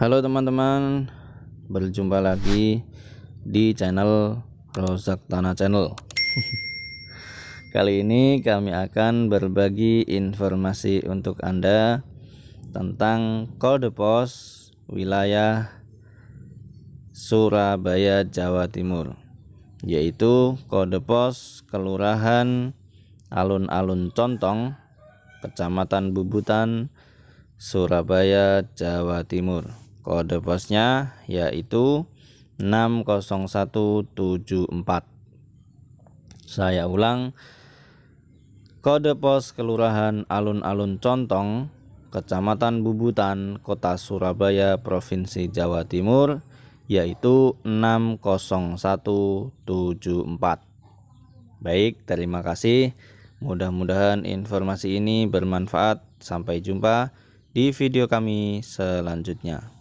Halo teman-teman, berjumpa lagi di channel Rozak Tanah Channel. Kali ini kami akan berbagi informasi untuk Anda tentang kode pos wilayah Surabaya, Jawa Timur, yaitu kode pos Kelurahan Alun-alun Contong, Kecamatan Bubutan, Surabaya, Jawa Timur. Kode posnya yaitu 60174. Saya ulang. Kode pos Kelurahan Alun-Alun Contong, Kecamatan Bubutan, Kota Surabaya, Provinsi Jawa Timur yaitu 60174. Baik, terima kasih. Mudah-mudahan informasi ini bermanfaat. Sampai jumpa di video kami selanjutnya.